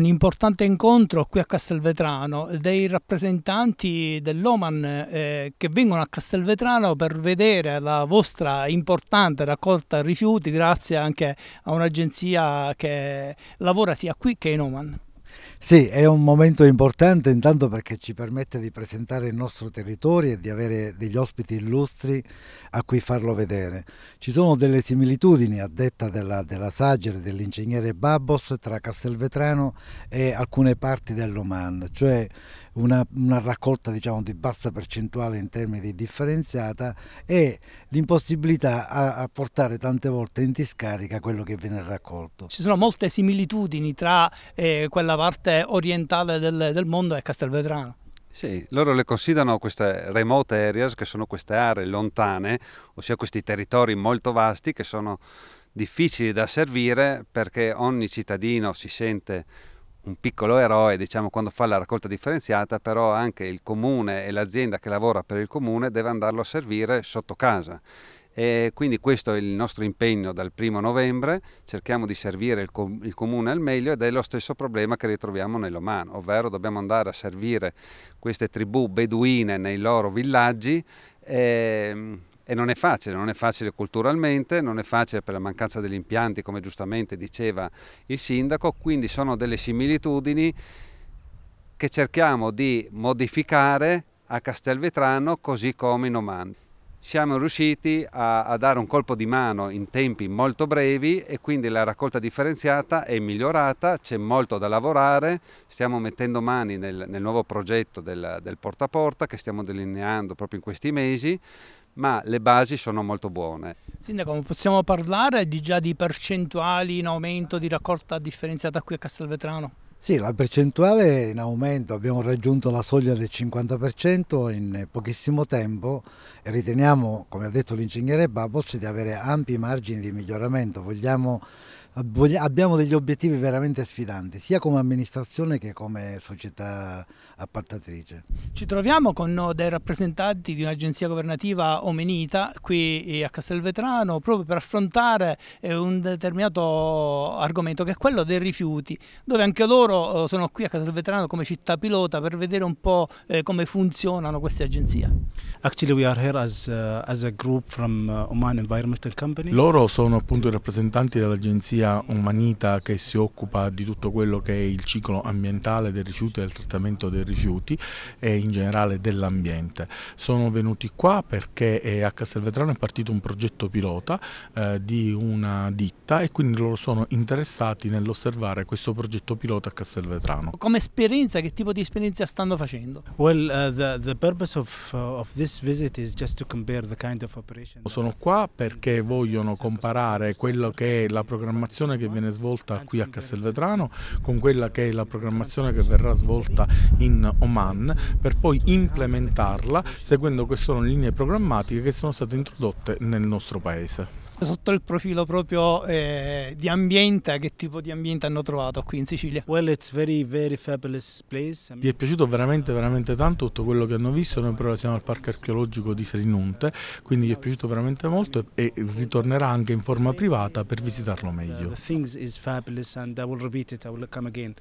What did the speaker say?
un importante incontro qui a Castelvetrano dei rappresentanti dell'Oman eh, che vengono a Castelvetrano per vedere la vostra importante raccolta rifiuti grazie anche a un'agenzia che lavora sia qui che in Oman. Sì, è un momento importante intanto perché ci permette di presentare il nostro territorio e di avere degli ospiti illustri a cui farlo vedere. Ci sono delle similitudini a detta della, della Sagere, dell'ingegnere Babos tra Castelvetrano e alcune parti dell'Oman, cioè una, una raccolta diciamo, di bassa percentuale in termini di differenziata e l'impossibilità a, a portare tante volte in discarica quello che viene raccolto. Ci sono molte similitudini tra eh, quella parte parte orientale del, del mondo è Castelvetrano. Sì, loro le considerano queste remote areas, che sono queste aree lontane, ossia questi territori molto vasti che sono difficili da servire perché ogni cittadino si sente un piccolo eroe diciamo, quando fa la raccolta differenziata, però anche il comune e l'azienda che lavora per il comune deve andarlo a servire sotto casa e quindi questo è il nostro impegno dal primo novembre, cerchiamo di servire il, com il comune al meglio ed è lo stesso problema che ritroviamo nell'Oman, ovvero dobbiamo andare a servire queste tribù beduine nei loro villaggi e, ehm, e non è facile, non è facile culturalmente, non è facile per la mancanza degli impianti come giustamente diceva il sindaco, quindi sono delle similitudini che cerchiamo di modificare a Castelvetrano così come in Oman siamo riusciti a, a, dare un colpo di mano in tempi molto brevi e quindi la raccolta differenziata è migliorata, c'è molto da lavorare, stiamo mettendo mani nel, nel nuovo progetto del, del, porta a porta che stiamo delineando proprio in questi mesi, ma le basi sono molto buone. Sindaco, possiamo parlare di già di percentuali in aumento di raccolta differenziata qui a Castelvetrano? Sì, la percentuale è in aumento, abbiamo raggiunto la soglia del 50% in pochissimo tempo e riteniamo, come ha detto l'ingegnere Babos, di avere ampi margini di miglioramento. Vogliamo, abbiamo degli obiettivi veramente sfidanti, sia come amministrazione che come società appaltatrice. Ci troviamo con dei rappresentanti di un'agenzia governativa omenita qui eh, a Castelvetrano proprio per affrontare eh, un determinato argomento che è quello dei rifiuti, dove anche loro lavoro, eh, sono qui a Casa del Veterano come città pilota per vedere un po' eh, come funzionano queste agenzie. Actually we are here as, uh, as a group from uh, Oman Environmental Company. Loro sono appunto i rappresentanti dell'agenzia Umanita che si occupa di tutto quello che è il ciclo ambientale dei rifiuti, e del trattamento dei rifiuti e in generale dell'ambiente. Sono venuti qua perché a Castelvetrano è partito un progetto pilota eh, di una ditta e quindi loro sono interessati nell'osservare questo progetto pilota Castelvetrano. Come esperienza, che tipo di esperienza stanno facendo? Well, uh, the, the of, uh, of this visit is just to compare the kind of operation. Sono qua perché vogliono comparare quello che è la programmazione che viene svolta qui a Castelvetrano con quella che è la programmazione che verrà svolta in Oman per poi implementarla seguendo queste linee programmatiche che sono state introdotte nel nostro paese sotto il profilo proprio eh, di ambiente, che tipo di ambiente hanno trovato qui in Sicilia? Well, it's very, very fabulous place. Ti è piaciuto veramente, veramente tanto tutto quello che hanno visto, noi però siamo al parco archeologico di Serinunte, quindi gli è piaciuto veramente molto e ritornerà anche in forma privata per visitarlo meglio. The things is fabulous and I will repeat it, I will come again.